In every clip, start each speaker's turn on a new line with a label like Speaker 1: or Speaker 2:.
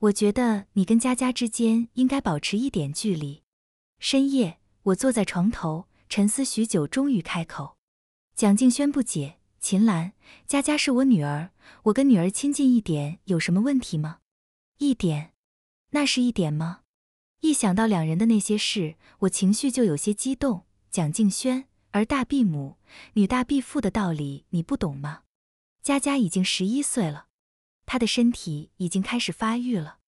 Speaker 1: 我觉得你跟佳佳之间应该保持一点距离。深夜，我坐在床头沉思许久，终于开口。蒋静轩不解：“秦岚，佳佳是我女儿，我跟女儿亲近一点有什么问题吗？一点，那是一点吗？”一想到两人的那些事，我情绪就有些激动。蒋静轩，儿大必母，女大必父的道理你不懂吗？佳佳已经十一岁了。他的身体已经开始发育了，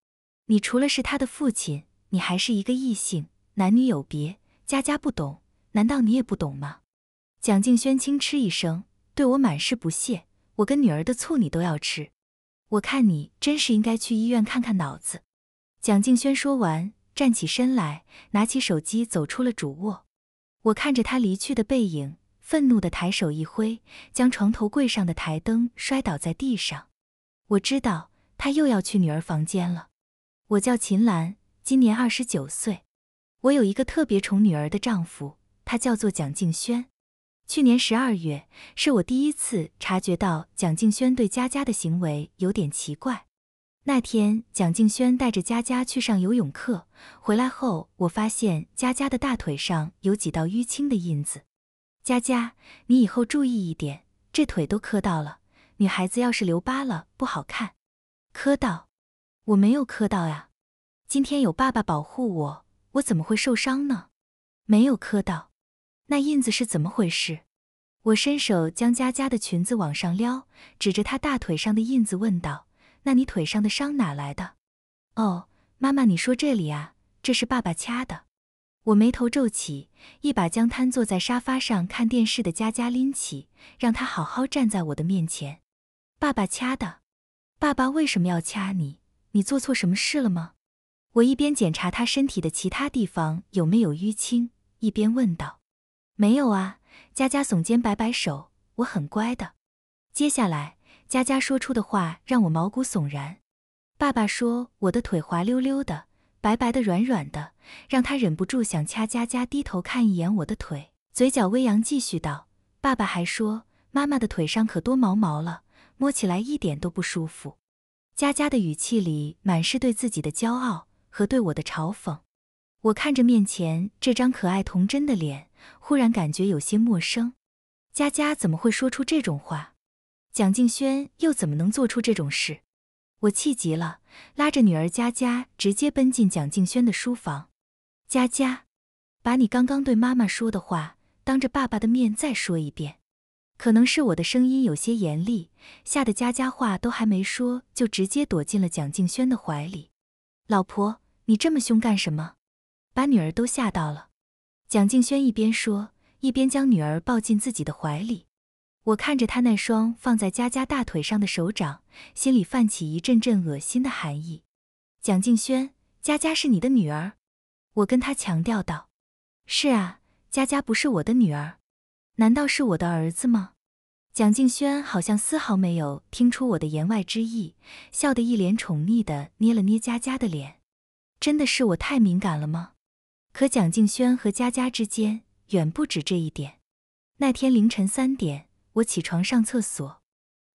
Speaker 1: 你除了是他的父亲，你还是一个异性，男女有别，家家不懂，难道你也不懂吗？蒋静轩轻嗤一声，对我满是不屑，我跟女儿的醋你都要吃，我看你真是应该去医院看看脑子。蒋静轩说完，站起身来，拿起手机走出了主卧。我看着他离去的背影，愤怒地抬手一挥，将床头柜上的台灯摔倒在地上。我知道她又要去女儿房间了。我叫秦岚，今年二十九岁。我有一个特别宠女儿的丈夫，他叫做蒋静轩。去年十二月，是我第一次察觉到蒋静轩对佳佳的行为有点奇怪。那天，蒋静轩带着佳佳去上游泳课，回来后，我发现佳佳的大腿上有几道淤青的印子。佳佳，你以后注意一点，这腿都磕到了。女孩子要是留疤了不好看，磕到？我没有磕到呀，今天有爸爸保护我，我怎么会受伤呢？没有磕到，那印子是怎么回事？我伸手将佳佳的裙子往上撩，指着她大腿上的印子问道：“那你腿上的伤哪来的？”哦，妈妈，你说这里啊，这是爸爸掐的。我眉头皱起，一把将瘫坐在沙发上看电视的佳佳拎起，让她好好站在我的面前。爸爸掐的，爸爸为什么要掐你？你做错什么事了吗？我一边检查他身体的其他地方有没有淤青，一边问道。没有啊，佳佳耸肩摆摆手，我很乖的。接下来，佳佳说出的话让我毛骨悚然。爸爸说我的腿滑溜溜的，白白的软软的，让他忍不住想掐。佳佳低头看一眼我的腿，嘴角微扬，继续道。爸爸还说妈妈的腿上可多毛毛了。摸起来一点都不舒服，佳佳的语气里满是对自己的骄傲和对我的嘲讽。我看着面前这张可爱童真的脸，忽然感觉有些陌生。佳佳怎么会说出这种话？蒋静轩又怎么能做出这种事？我气极了，拉着女儿佳佳直接奔进蒋静轩的书房。佳佳，把你刚刚对妈妈说的话，当着爸爸的面再说一遍。可能是我的声音有些严厉，吓得佳佳话都还没说，就直接躲进了蒋静轩的怀里。老婆，你这么凶干什么？把女儿都吓到了。蒋静轩一边说，一边将女儿抱进自己的怀里。我看着他那双放在佳佳大腿上的手掌，心里泛起一阵阵恶心的寒意。蒋静轩，佳佳是你的女儿，我跟他强调道。是啊，佳佳不是我的女儿。难道是我的儿子吗？蒋静轩好像丝毫没有听出我的言外之意，笑得一脸宠溺的捏了捏佳佳的脸。真的是我太敏感了吗？可蒋静轩和佳佳之间远不止这一点。那天凌晨三点，我起床上厕所，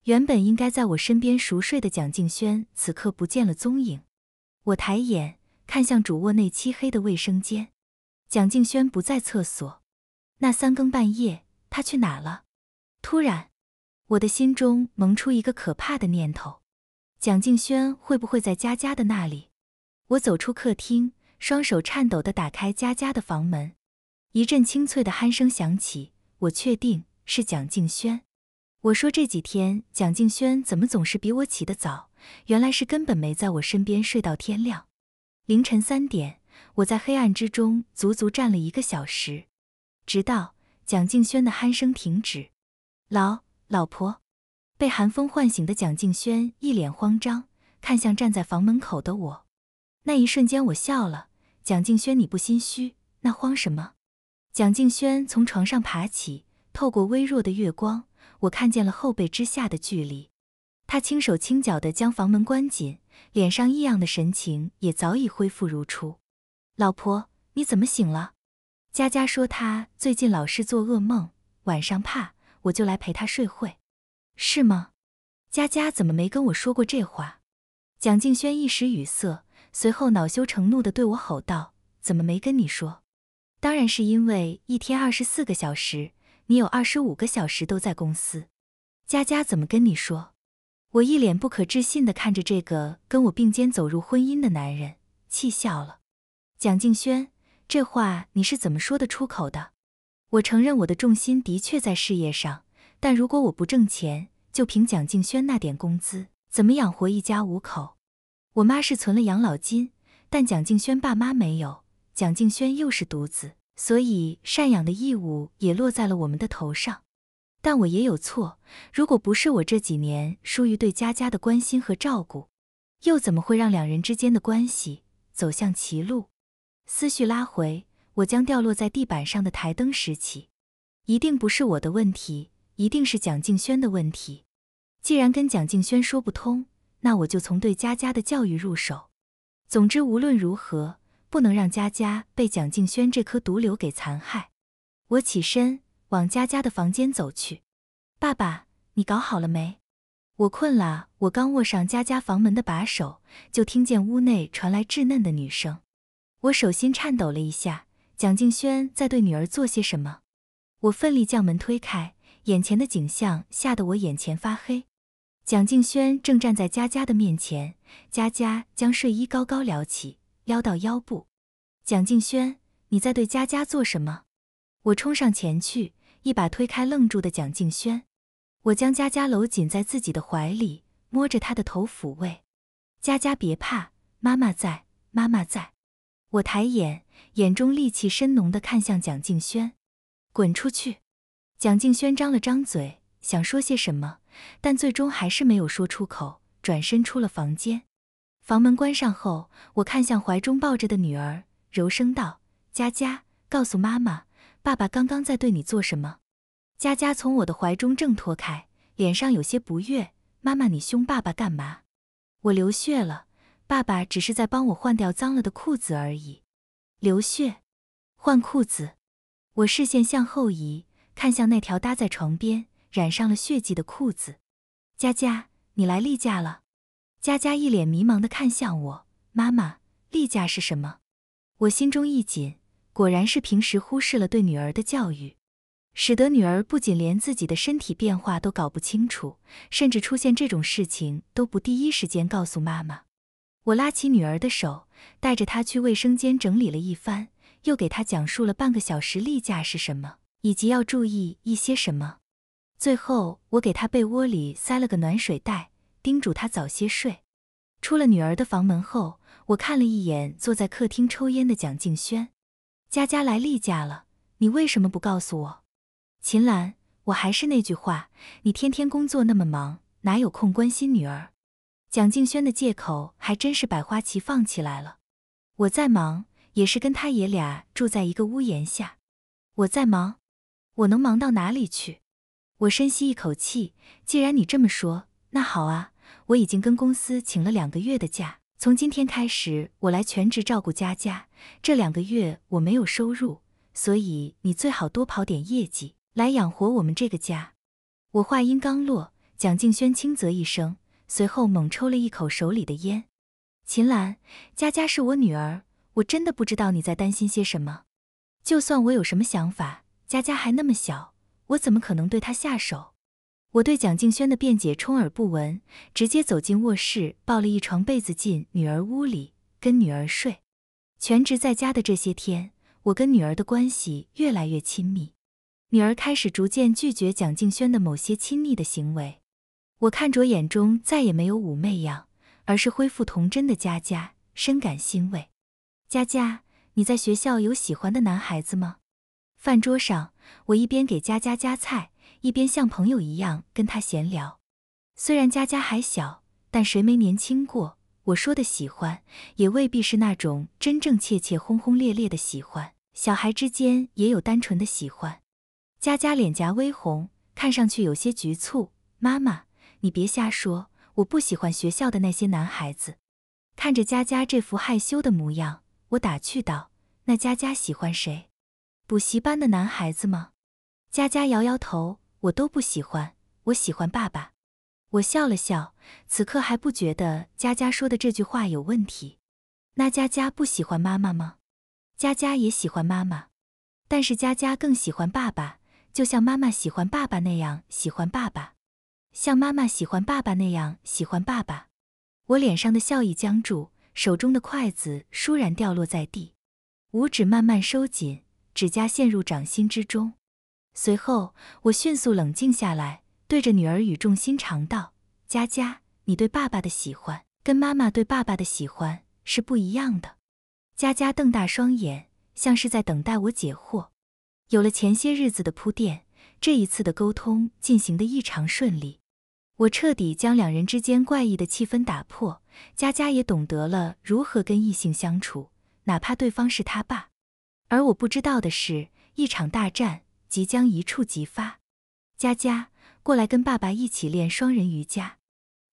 Speaker 1: 原本应该在我身边熟睡的蒋静轩此刻不见了踪影。我抬眼看向主卧内漆黑的卫生间，蒋静轩不在厕所。那三更半夜。他去哪了？突然，我的心中萌出一个可怕的念头：蒋静轩会不会在佳佳的那里？我走出客厅，双手颤抖地打开佳佳的房门，一阵清脆的鼾声响起，我确定是蒋静轩。我说：“这几天蒋静轩怎么总是比我起得早？原来是根本没在我身边睡到天亮。”凌晨三点，我在黑暗之中足足站了一个小时，直到。蒋静轩的鼾声停止，老老婆被寒风唤醒的蒋静轩一脸慌张，看向站在房门口的我。那一瞬间，我笑了。蒋静轩，你不心虚，那慌什么？蒋静轩从床上爬起，透过微弱的月光，我看见了后背之下的距离。他轻手轻脚地将房门关紧，脸上异样的神情也早已恢复如初。老婆，你怎么醒了？佳佳说她最近老是做噩梦，晚上怕，我就来陪她睡会，是吗？佳佳怎么没跟我说过这话？蒋静轩一时语塞，随后恼羞成怒的对我吼道：“怎么没跟你说？当然是因为一天二十四个小时，你有二十五个小时都在公司。佳佳怎么跟你说？”我一脸不可置信的看着这个跟我并肩走入婚姻的男人，气笑了。蒋静轩。这话你是怎么说得出口的？我承认我的重心的确在事业上，但如果我不挣钱，就凭蒋静轩那点工资，怎么养活一家五口？我妈是存了养老金，但蒋静轩爸妈没有，蒋静轩又是独子，所以赡养的义务也落在了我们的头上。但我也有错，如果不是我这几年疏于对佳佳的关心和照顾，又怎么会让两人之间的关系走向歧路？思绪拉回，我将掉落在地板上的台灯拾起，一定不是我的问题，一定是蒋静轩的问题。既然跟蒋静轩说不通，那我就从对佳佳的教育入手。总之，无论如何，不能让佳佳被蒋静轩这颗毒瘤给残害。我起身往佳佳的房间走去。爸爸，你搞好了没？我困了。我刚握上佳佳房门的把手，就听见屋内传来稚嫩的女声。我手心颤抖了一下，蒋静轩在对女儿做些什么？我奋力将门推开，眼前的景象吓得我眼前发黑。蒋静轩正站在佳佳的面前，佳佳将睡衣高高撩起，撩到腰部。蒋静轩，你在对佳佳做什么？我冲上前去，一把推开愣住的蒋静轩。我将佳佳搂紧在自己的怀里，摸着她的头抚慰：“佳佳别怕，妈妈在，妈妈在。”我抬眼，眼中戾气深浓的看向蒋静轩，滚出去！蒋静轩张了张嘴，想说些什么，但最终还是没有说出口，转身出了房间。房门关上后，我看向怀中抱着的女儿，柔声道：“佳佳，告诉妈妈，爸爸刚刚在对你做什么？”佳佳从我的怀中挣脱开，脸上有些不悦：“妈妈，你凶爸爸干嘛？我流血了。”爸爸只是在帮我换掉脏了的裤子而已，流血，换裤子。我视线向后移，看向那条搭在床边染上了血迹的裤子。佳佳，你来例假了。佳佳一脸迷茫地看向我，妈妈，例假是什么？我心中一紧，果然是平时忽视了对女儿的教育，使得女儿不仅连自己的身体变化都搞不清楚，甚至出现这种事情都不第一时间告诉妈妈。我拉起女儿的手，带着她去卫生间整理了一番，又给她讲述了半个小时例假是什么，以及要注意一些什么。最后，我给她被窝里塞了个暖水袋，叮嘱她早些睡。出了女儿的房门后，我看了一眼坐在客厅抽烟的蒋静轩：“佳佳来例假了，你为什么不告诉我？”秦岚，我还是那句话，你天天工作那么忙，哪有空关心女儿？蒋静轩的借口还真是百花齐放起来了。我再忙也是跟他爷俩住在一个屋檐下，我再忙，我能忙到哪里去？我深吸一口气，既然你这么说，那好啊，我已经跟公司请了两个月的假，从今天开始我来全职照顾佳佳。这两个月我没有收入，所以你最好多跑点业绩来养活我们这个家。我话音刚落，蒋静轩轻啧一声。随后猛抽了一口手里的烟。秦岚，佳佳是我女儿，我真的不知道你在担心些什么。就算我有什么想法，佳佳还那么小，我怎么可能对她下手？我对蒋静轩的辩解充耳不闻，直接走进卧室，抱了一床被子进女儿屋里，跟女儿睡。全职在家的这些天，我跟女儿的关系越来越亲密，女儿开始逐渐拒绝蒋静轩的某些亲密的行为。我看着眼中再也没有妩媚样，而是恢复童真的佳佳，深感欣慰。佳佳，你在学校有喜欢的男孩子吗？饭桌上，我一边给佳佳夹菜，一边像朋友一样跟她闲聊。虽然佳佳还小，但谁没年轻过？我说的喜欢，也未必是那种真正切切轰轰烈烈的喜欢。小孩之间也有单纯的喜欢。佳佳脸颊微红，看上去有些局促。妈妈。你别瞎说，我不喜欢学校的那些男孩子。看着佳佳这副害羞的模样，我打趣道：“那佳佳喜欢谁？补习班的男孩子吗？”佳佳摇摇头：“我都不喜欢，我喜欢爸爸。”我笑了笑，此刻还不觉得佳佳说的这句话有问题。那佳佳不喜欢妈妈吗？佳佳也喜欢妈妈，但是佳佳更喜欢爸爸，就像妈妈喜欢爸爸那样喜欢爸爸。像妈妈喜欢爸爸那样喜欢爸爸，我脸上的笑意僵住，手中的筷子倏然掉落在地，五指慢慢收紧，指甲陷入掌心之中。随后，我迅速冷静下来，对着女儿语重心长道：“佳佳，你对爸爸的喜欢跟妈妈对爸爸的喜欢是不一样的。”佳佳瞪大双眼，像是在等待我解惑。有了前些日子的铺垫，这一次的沟通进行的异常顺利。我彻底将两人之间怪异的气氛打破，佳佳也懂得了如何跟异性相处，哪怕对方是他爸。而我不知道的是，一场大战即将一触即发。佳佳，过来跟爸爸一起练双人瑜伽。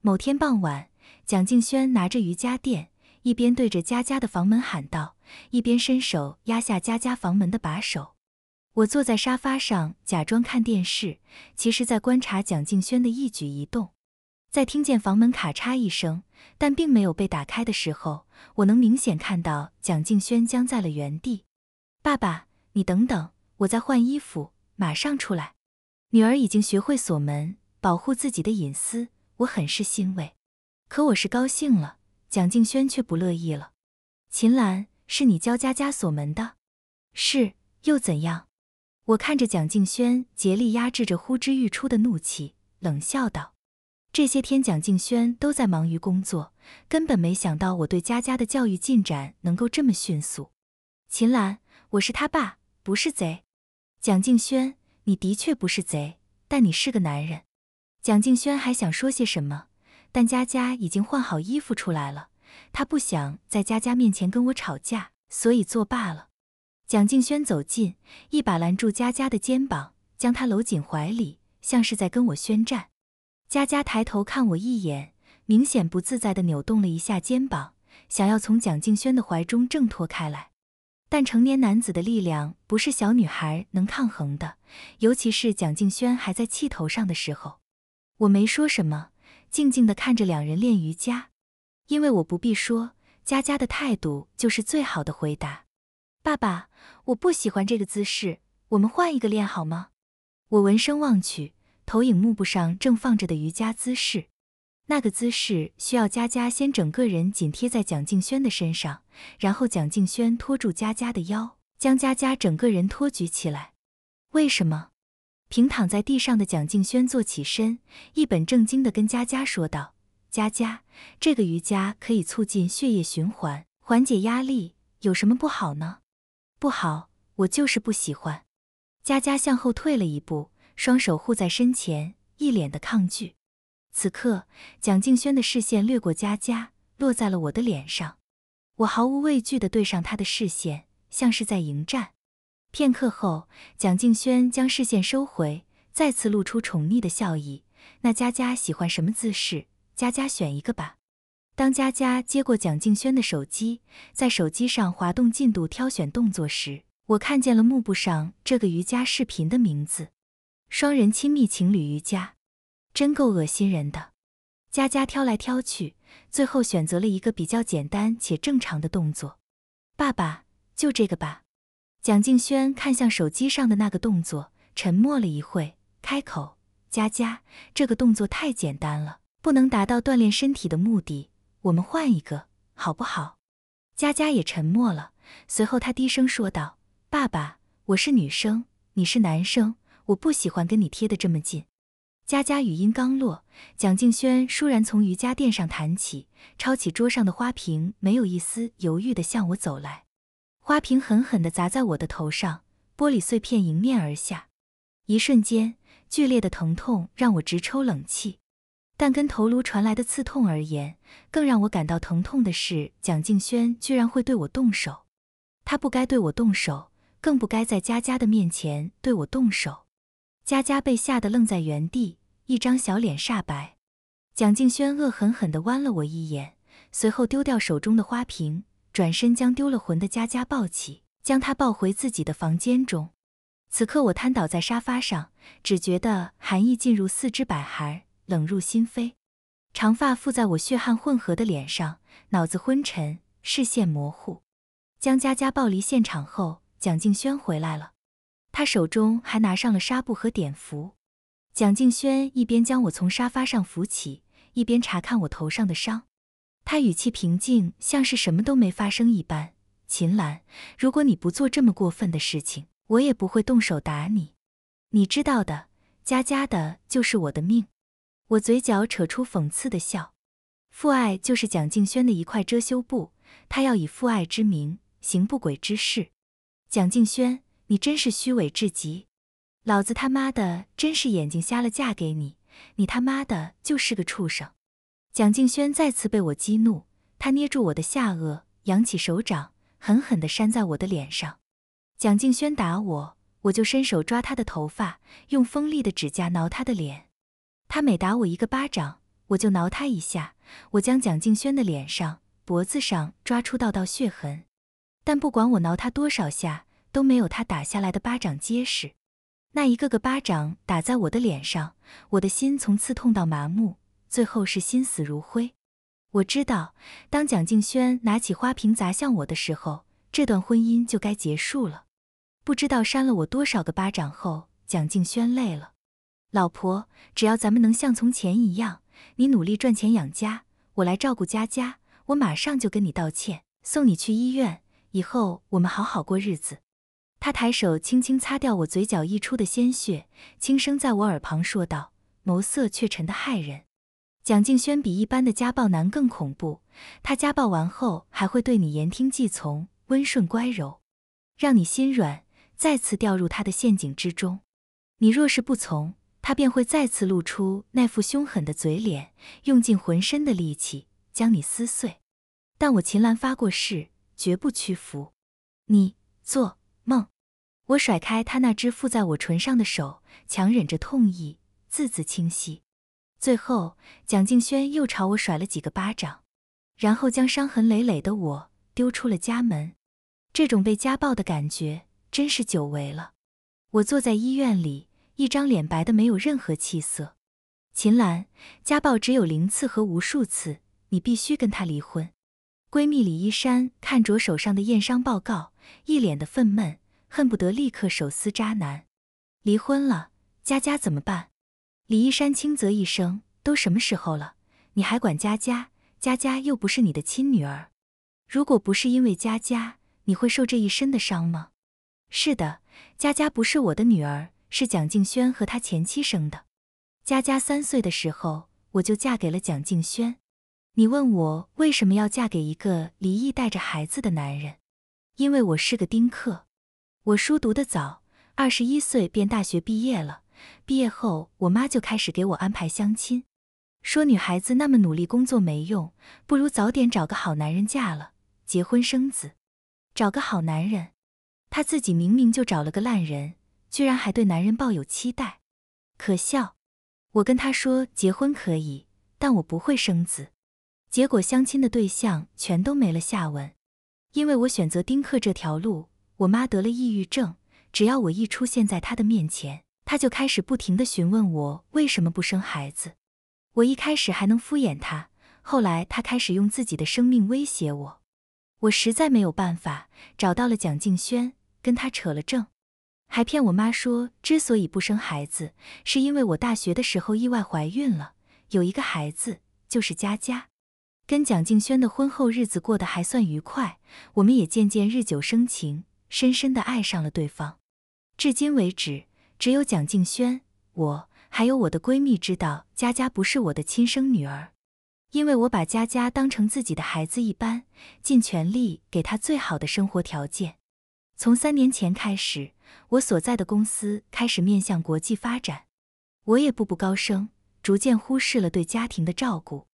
Speaker 1: 某天傍晚，蒋静轩拿着瑜伽垫，一边对着佳佳的房门喊道，一边伸手压下佳佳房门的把手。我坐在沙发上假装看电视，其实在观察蒋静轩的一举一动。在听见房门咔嚓一声，但并没有被打开的时候，我能明显看到蒋静轩僵在了原地。爸爸，你等等，我在换衣服，马上出来。女儿已经学会锁门，保护自己的隐私，我很是欣慰。可我是高兴了，蒋静轩却不乐意了。秦岚，是你教佳佳锁门的？是，又怎样？我看着蒋静轩，竭力压制着呼之欲出的怒气，冷笑道：“这些天蒋静轩都在忙于工作，根本没想到我对佳佳的教育进展能够这么迅速。”秦岚，我是他爸，不是贼。蒋静轩，你的确不是贼，但你是个男人。蒋静轩还想说些什么，但佳佳已经换好衣服出来了，他不想在佳佳面前跟我吵架，所以作罢了。蒋静轩走近，一把拦住佳佳的肩膀，将她搂紧怀里，像是在跟我宣战。佳佳抬头看我一眼，明显不自在的扭动了一下肩膀，想要从蒋静轩的怀中挣脱开来。但成年男子的力量不是小女孩能抗衡的，尤其是蒋静轩还在气头上的时候。我没说什么，静静的看着两人练瑜伽，因为我不必说，佳佳的态度就是最好的回答。爸爸，我不喜欢这个姿势，我们换一个练好吗？我闻声望去，投影幕布上正放着的瑜伽姿势，那个姿势需要佳佳先整个人紧贴在蒋静轩的身上，然后蒋静轩托住佳佳的腰，将佳佳整个人托举起来。为什么？平躺在地上的蒋静轩坐起身，一本正经的跟佳佳说道：“佳佳，这个瑜伽可以促进血液循环，缓解压力，有什么不好呢？”不好，我就是不喜欢。佳佳向后退了一步，双手护在身前，一脸的抗拒。此刻，蒋静轩的视线掠过佳佳，落在了我的脸上。我毫无畏惧的对上他的视线，像是在迎战。片刻后，蒋静轩将视线收回，再次露出宠溺的笑意。那佳佳喜欢什么姿势？佳佳选一个吧。当佳佳接过蒋静轩的手机，在手机上滑动进度、挑选动作时，我看见了幕布上这个瑜伽视频的名字——双人亲密情侣瑜伽，真够恶心人的。佳佳挑来挑去，最后选择了一个比较简单且正常的动作。爸爸，就这个吧。蒋静轩看向手机上的那个动作，沉默了一会，开口：“佳佳，这个动作太简单了，不能达到锻炼身体的目的。”我们换一个好不好？佳佳也沉默了，随后她低声说道：“爸爸，我是女生，你是男生，我不喜欢跟你贴的这么近。”佳佳语音刚落，蒋静轩倏然从瑜伽垫上弹起，抄起桌上的花瓶，没有一丝犹豫的向我走来，花瓶狠狠的砸在我的头上，玻璃碎片迎面而下，一瞬间，剧烈的疼痛让我直抽冷气。但跟头颅传来的刺痛而言，更让我感到疼痛的是，蒋静轩居然会对我动手。他不该对我动手，更不该在佳佳的面前对我动手。佳佳被吓得愣在原地，一张小脸煞白。蒋静轩恶狠狠地剜了我一眼，随后丢掉手中的花瓶，转身将丢了魂的佳佳抱起，将她抱回自己的房间中。此刻，我瘫倒在沙发上，只觉得寒意进入四肢百骸。冷入心扉，长发附在我血汗混合的脸上，脑子昏沉，视线模糊。江佳佳抱离现场后，蒋静轩回来了，他手中还拿上了纱布和碘伏。蒋静轩一边将我从沙发上扶起，一边查看我头上的伤。他语气平静，像是什么都没发生一般。秦岚，如果你不做这么过分的事情，我也不会动手打你。你知道的，佳佳的就是我的命。我嘴角扯出讽刺的笑，父爱就是蒋敬轩的一块遮羞布，他要以父爱之名行不轨之事。蒋敬轩，你真是虚伪至极，老子他妈的真是眼睛瞎了嫁给你，你他妈的就是个畜生！蒋敬轩再次被我激怒，他捏住我的下颚，扬起手掌，狠狠地扇在我的脸上。蒋敬轩打我，我就伸手抓他的头发，用锋利的指甲挠他的脸。他每打我一个巴掌，我就挠他一下。我将蒋静轩的脸上、脖子上抓出道道血痕，但不管我挠他多少下，都没有他打下来的巴掌结实。那一个个巴掌打在我的脸上，我的心从刺痛到麻木，最后是心死如灰。我知道，当蒋静轩拿起花瓶砸向我的时候，这段婚姻就该结束了。不知道扇了我多少个巴掌后，蒋静轩累了。老婆，只要咱们能像从前一样，你努力赚钱养家，我来照顾佳佳，我马上就跟你道歉，送你去医院，以后我们好好过日子。他抬手轻轻擦掉我嘴角溢出的鲜血，轻声在我耳旁说道，眸色却沉得骇人。蒋静轩比一般的家暴男更恐怖，他家暴完后还会对你言听计从，温顺乖柔，让你心软，再次掉入他的陷阱之中。你若是不从。他便会再次露出那副凶狠的嘴脸，用尽浑身的力气将你撕碎。但我秦岚发过誓，绝不屈服。你做梦！我甩开他那只附在我唇上的手，强忍着痛意，字字清晰。最后，蒋静轩又朝我甩了几个巴掌，然后将伤痕累累的我丢出了家门。这种被家暴的感觉真是久违了。我坐在医院里。一张脸白的没有任何气色。秦岚，家暴只有零次和无数次，你必须跟他离婚。闺蜜李一山看着手上的验伤报告，一脸的愤懑，恨不得立刻手撕渣男。离婚了，佳佳怎么办？李一山轻啧一声：“都什么时候了，你还管佳佳？佳佳又不是你的亲女儿。如果不是因为佳佳，你会受这一身的伤吗？”是的，佳佳不是我的女儿。是蒋敬轩和他前妻生的。佳佳三岁的时候，我就嫁给了蒋敬轩。你问我为什么要嫁给一个离异带着孩子的男人？因为我是个丁克。我书读得早，二十一岁便大学毕业了。毕业后，我妈就开始给我安排相亲，说女孩子那么努力工作没用，不如早点找个好男人嫁了，结婚生子。找个好男人？她自己明明就找了个烂人。居然还对男人抱有期待，可笑！我跟他说结婚可以，但我不会生子。结果相亲的对象全都没了下文，因为我选择丁克这条路。我妈得了抑郁症，只要我一出现在她的面前，她就开始不停的询问我为什么不生孩子。我一开始还能敷衍她，后来她开始用自己的生命威胁我，我实在没有办法，找到了蒋静轩，跟他扯了证。还骗我妈说，之所以不生孩子，是因为我大学的时候意外怀孕了，有一个孩子，就是佳佳。跟蒋静轩的婚后日子过得还算愉快，我们也渐渐日久生情，深深的爱上了对方。至今为止，只有蒋静轩、我还有我的闺蜜知道，佳佳不是我的亲生女儿，因为我把佳佳当成自己的孩子一般，尽全力给她最好的生活条件。从三年前开始，我所在的公司开始面向国际发展，我也步步高升，逐渐忽视了对家庭的照顾。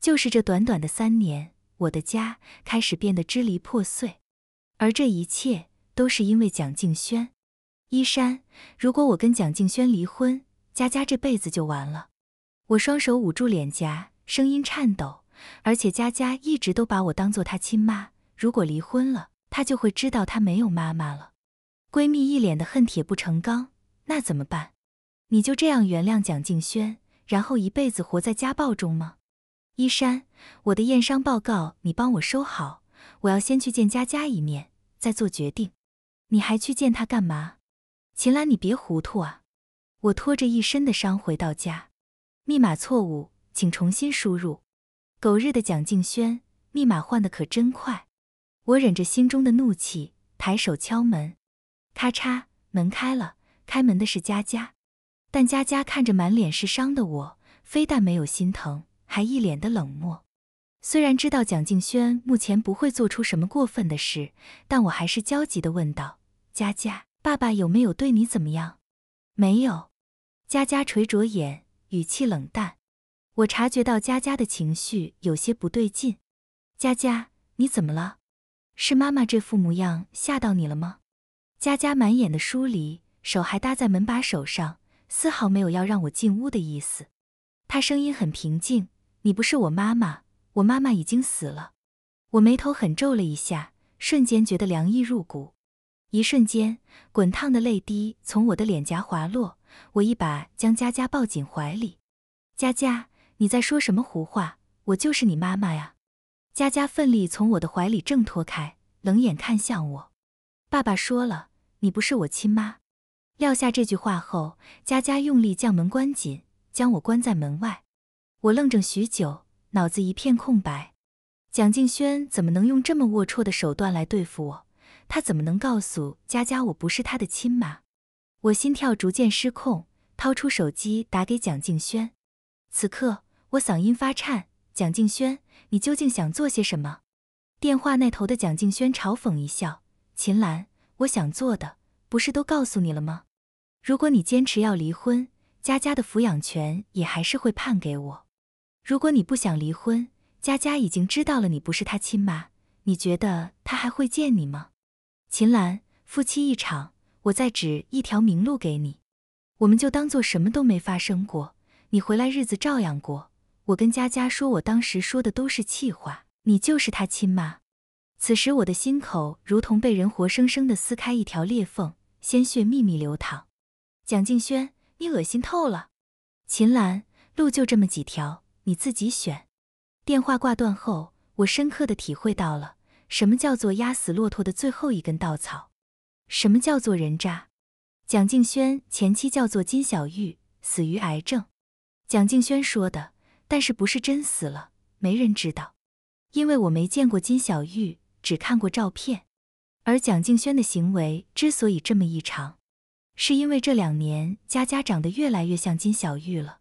Speaker 1: 就是这短短的三年，我的家开始变得支离破碎，而这一切都是因为蒋静轩。依山，如果我跟蒋静轩离婚，佳佳这辈子就完了。我双手捂住脸颊，声音颤抖。而且佳佳一直都把我当做她亲妈，如果离婚了。她就会知道她没有妈妈了。闺蜜一脸的恨铁不成钢，那怎么办？你就这样原谅蒋静轩，然后一辈子活在家暴中吗？依山，我的验伤报告你帮我收好，我要先去见佳佳一面，再做决定。你还去见她干嘛？秦岚，你别糊涂啊！我拖着一身的伤回到家，密码错误，请重新输入。狗日的蒋静轩，密码换的可真快。我忍着心中的怒气，抬手敲门，咔嚓，门开了。开门的是佳佳，但佳佳看着满脸是伤的我，非但没有心疼，还一脸的冷漠。虽然知道蒋静轩目前不会做出什么过分的事，但我还是焦急地问道：“佳佳，爸爸有没有对你怎么样？”“没有。”佳佳垂着眼，语气冷淡。我察觉到佳佳的情绪有些不对劲，“佳佳，你怎么了？”是妈妈这副模样吓到你了吗？佳佳满眼的疏离，手还搭在门把手上，丝毫没有要让我进屋的意思。她声音很平静：“你不是我妈妈，我妈妈已经死了。”我眉头狠皱了一下，瞬间觉得凉意入骨。一瞬间，滚烫的泪滴从我的脸颊滑落，我一把将佳佳抱紧怀里：“佳佳，你在说什么胡话？我就是你妈妈呀！”佳佳奋力从我的怀里挣脱开，冷眼看向我。爸爸说了，你不是我亲妈。撂下这句话后，佳佳用力将门关紧，将我关在门外。我愣怔许久，脑子一片空白。蒋静轩怎么能用这么龌龊的手段来对付我？他怎么能告诉佳佳我不是他的亲妈？我心跳逐渐失控，掏出手机打给蒋静轩。此刻，我嗓音发颤。蒋静轩，你究竟想做些什么？电话那头的蒋静轩嘲讽一笑：“秦岚，我想做的不是都告诉你了吗？如果你坚持要离婚，佳佳的抚养权也还是会判给我。如果你不想离婚，佳佳已经知道了你不是她亲妈，你觉得她还会见你吗？”秦岚，夫妻一场，我再指一条明路给你，我们就当做什么都没发生过，你回来日子照样过。我跟佳佳说，我当时说的都是气话。你就是他亲妈。此时，我的心口如同被人活生生的撕开一条裂缝，鲜血秘密流淌。蒋静轩，你恶心透了！秦岚，路就这么几条，你自己选。电话挂断后，我深刻的体会到了什么叫做压死骆驼的最后一根稻草，什么叫做人渣。蒋静轩前妻叫做金小玉，死于癌症。蒋静轩说的。但是不是真死了，没人知道，因为我没见过金小玉，只看过照片。而蒋静轩的行为之所以这么异常，是因为这两年佳佳长得越来越像金小玉了。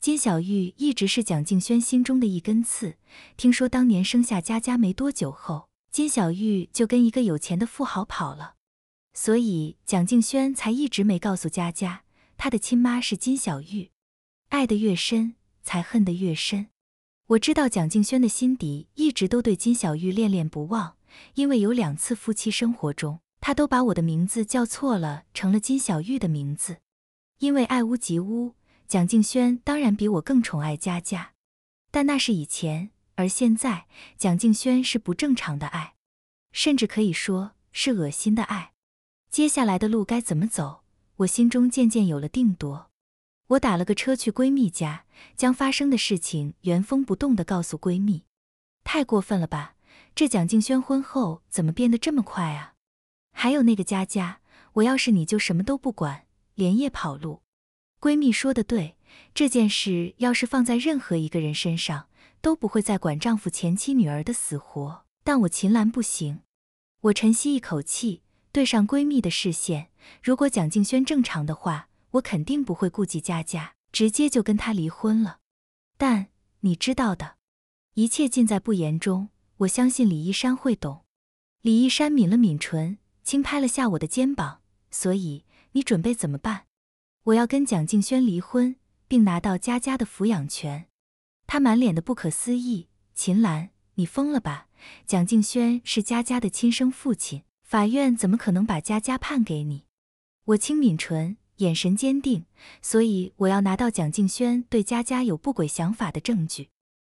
Speaker 1: 金小玉一直是蒋静轩心中的一根刺。听说当年生下佳佳没多久后，金小玉就跟一个有钱的富豪跑了，所以蒋静轩才一直没告诉佳佳她的亲妈是金小玉。爱的越深。才恨得越深。我知道蒋静轩的心底一直都对金小玉恋恋不忘，因为有两次夫妻生活中，他都把我的名字叫错了，成了金小玉的名字。因为爱屋及乌，蒋静轩当然比我更宠爱佳佳，但那是以前，而现在，蒋静轩是不正常的爱，甚至可以说是恶心的爱。接下来的路该怎么走，我心中渐渐有了定夺。我打了个车去闺蜜家，将发生的事情原封不动地告诉闺蜜。太过分了吧！这蒋静轩婚后怎么变得这么快啊？还有那个佳佳，我要是你就什么都不管，连夜跑路。闺蜜说的对，这件事要是放在任何一个人身上，都不会再管丈夫前妻女儿的死活，但我秦岚不行。我沉吸一口气，对上闺蜜的视线。如果蒋静轩正常的话。我肯定不会顾及佳佳，直接就跟他离婚了。但你知道的，一切尽在不言中。我相信李一山会懂。李一山抿了抿唇，轻拍了下我的肩膀。所以你准备怎么办？我要跟蒋静轩离婚，并拿到佳佳的抚养权。他满脸的不可思议：“秦岚，你疯了吧？蒋静轩是佳佳的亲生父亲，法院怎么可能把佳佳判给你？”我轻抿唇。眼神坚定，所以我要拿到蒋静轩对佳佳有不轨想法的证据。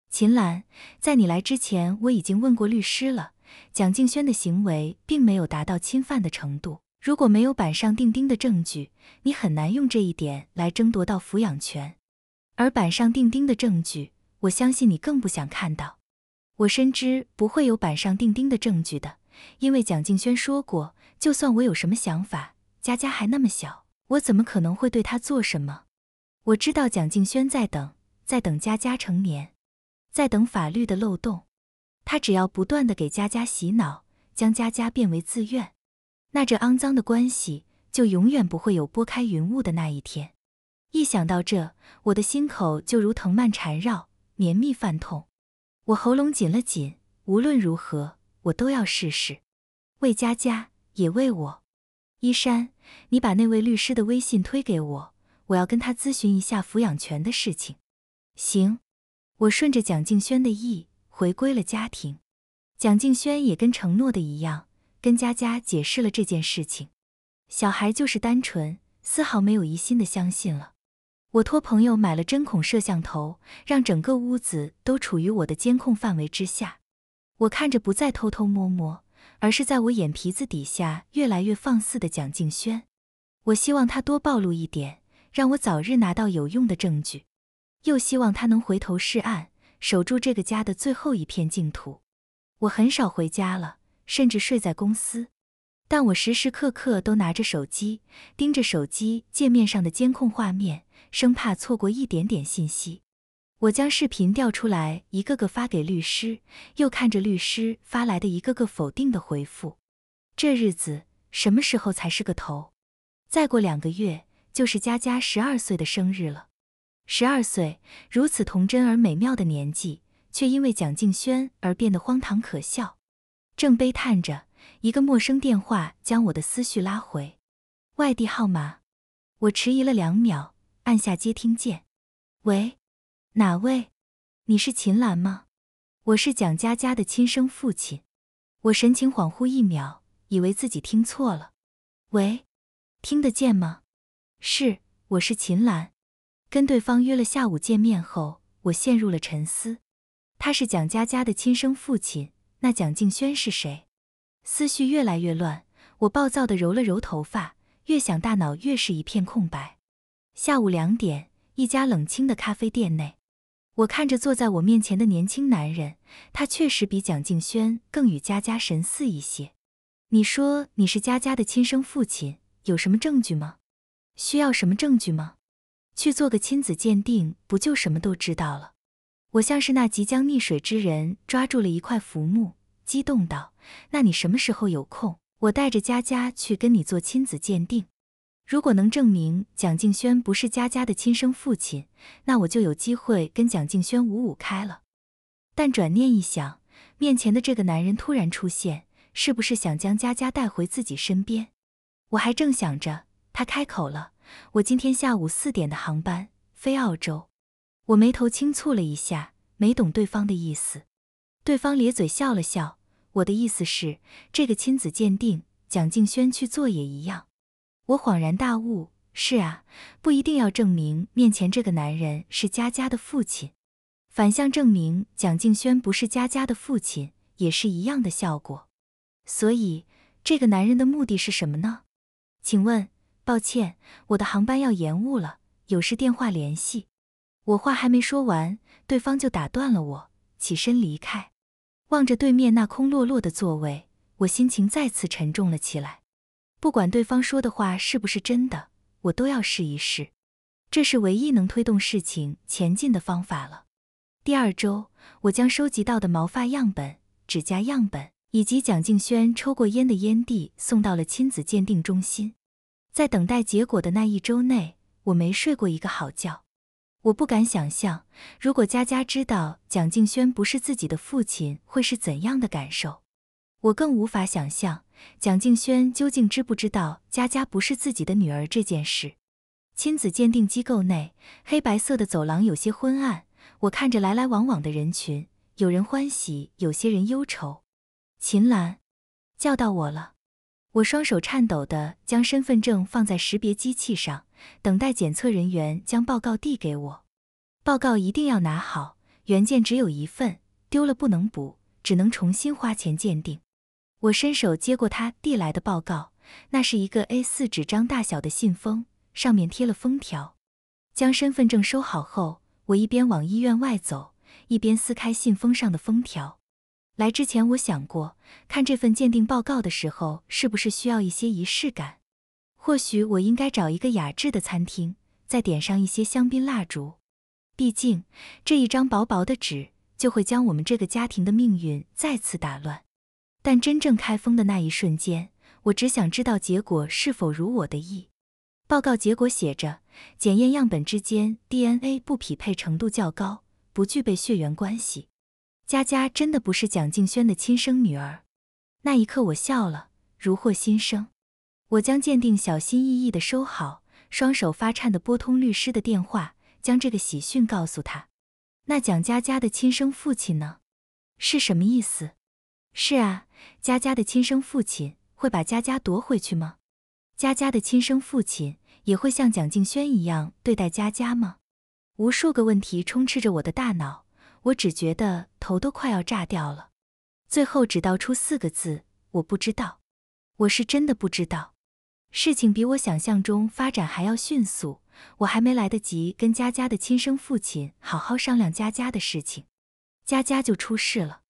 Speaker 1: 秦岚，在你来之前，我已经问过律师了，蒋静轩的行为并没有达到侵犯的程度。如果没有板上钉钉的证据，你很难用这一点来争夺到抚养权。而板上钉钉的证据，我相信你更不想看到。我深知不会有板上钉钉的证据的，因为蒋静轩说过，就算我有什么想法，佳佳还那么小。我怎么可能会对他做什么？我知道蒋静轩在等，在等佳佳成年，在等法律的漏洞。他只要不断的给佳佳洗脑，将佳佳变为自愿，那这肮脏的关系就永远不会有拨开云雾的那一天。一想到这，我的心口就如藤蔓缠绕，绵密泛痛。我喉咙紧了紧，无论如何，我都要试试，为佳佳，也为我。依山，你把那位律师的微信推给我，我要跟他咨询一下抚养权的事情。行，我顺着蒋静轩的意回归了家庭。蒋静轩也跟承诺的一样，跟佳佳解释了这件事情。小孩就是单纯，丝毫没有疑心的相信了。我托朋友买了针孔摄像头，让整个屋子都处于我的监控范围之下。我看着不再偷偷摸摸。而是在我眼皮子底下越来越放肆的蒋静轩，我希望他多暴露一点，让我早日拿到有用的证据；又希望他能回头是岸，守住这个家的最后一片净土。我很少回家了，甚至睡在公司，但我时时刻刻都拿着手机，盯着手机界面上的监控画面，生怕错过一点点信息。我将视频调出来，一个个发给律师，又看着律师发来的一个个否定的回复。这日子什么时候才是个头？再过两个月就是佳佳十二岁的生日了。十二岁，如此童真而美妙的年纪，却因为蒋静轩而变得荒唐可笑。正悲叹着，一个陌生电话将我的思绪拉回。外地号码，我迟疑了两秒，按下接听键。喂。哪位？你是秦岚吗？我是蒋佳佳的亲生父亲。我神情恍惚一秒，以为自己听错了。喂，听得见吗？是，我是秦岚。跟对方约了下午见面后，我陷入了沉思。他是蒋佳佳的亲生父亲，那蒋敬轩是谁？思绪越来越乱，我暴躁的揉了揉头发，越想大脑越是一片空白。下午两点，一家冷清的咖啡店内。我看着坐在我面前的年轻男人，他确实比蒋静轩更与佳佳神似一些。你说你是佳佳的亲生父亲，有什么证据吗？需要什么证据吗？去做个亲子鉴定，不就什么都知道了？我像是那即将溺水之人抓住了一块浮木，激动道：“那你什么时候有空？我带着佳佳去跟你做亲子鉴定。”如果能证明蒋静轩不是佳佳的亲生父亲，那我就有机会跟蒋静轩五五开了。但转念一想，面前的这个男人突然出现，是不是想将佳佳带回自己身边？我还正想着，他开口了：“我今天下午四点的航班飞澳洲。”我眉头轻蹙了一下，没懂对方的意思。对方咧嘴笑了笑：“我的意思是，这个亲子鉴定，蒋静轩去做也一样。”我恍然大悟，是啊，不一定要证明面前这个男人是佳佳的父亲，反向证明蒋敬轩不是佳佳的父亲也是一样的效果。所以这个男人的目的是什么呢？请问，抱歉，我的航班要延误了，有事电话联系。我话还没说完，对方就打断了我，起身离开。望着对面那空落落的座位，我心情再次沉重了起来。不管对方说的话是不是真的，我都要试一试，这是唯一能推动事情前进的方法了。第二周，我将收集到的毛发样本、指甲样本以及蒋静轩抽过烟的烟蒂送到了亲子鉴定中心。在等待结果的那一周内，我没睡过一个好觉。我不敢想象，如果佳佳知道蒋静轩不是自己的父亲，会是怎样的感受。我更无法想象。蒋静轩究竟知不知道佳佳不是自己的女儿这件事？亲子鉴定机构内，黑白色的走廊有些昏暗。我看着来来往往的人群，有人欢喜，有些人忧愁。秦岚叫到我了，我双手颤抖地将身份证放在识别机器上，等待检测人员将报告递给我。报告一定要拿好，原件只有一份，丢了不能补，只能重新花钱鉴定。我伸手接过他递来的报告，那是一个 A4 纸张大小的信封，上面贴了封条。将身份证收好后，我一边往医院外走，一边撕开信封上的封条。来之前，我想过，看这份鉴定报告的时候，是不是需要一些仪式感？或许我应该找一个雅致的餐厅，再点上一些香槟蜡烛。毕竟，这一张薄薄的纸，就会将我们这个家庭的命运再次打乱。但真正开封的那一瞬间，我只想知道结果是否如我的意。报告结果写着，检验样本之间 DNA 不匹配程度较高，不具备血缘关系。佳佳真的不是蒋静轩的亲生女儿。那一刻，我笑了，如获新生。我将鉴定小心翼翼的收好，双手发颤的拨通律师的电话，将这个喜讯告诉他。那蒋佳佳的亲生父亲呢？是什么意思？是啊，佳佳的亲生父亲会把佳佳夺回去吗？佳佳的亲生父亲也会像蒋静轩一样对待佳佳吗？无数个问题充斥着我的大脑，我只觉得头都快要炸掉了。最后只道出四个字：我不知道。我是真的不知道。事情比我想象中发展还要迅速，我还没来得及跟佳佳的亲生父亲好好商量佳佳的事情，佳佳就出事了。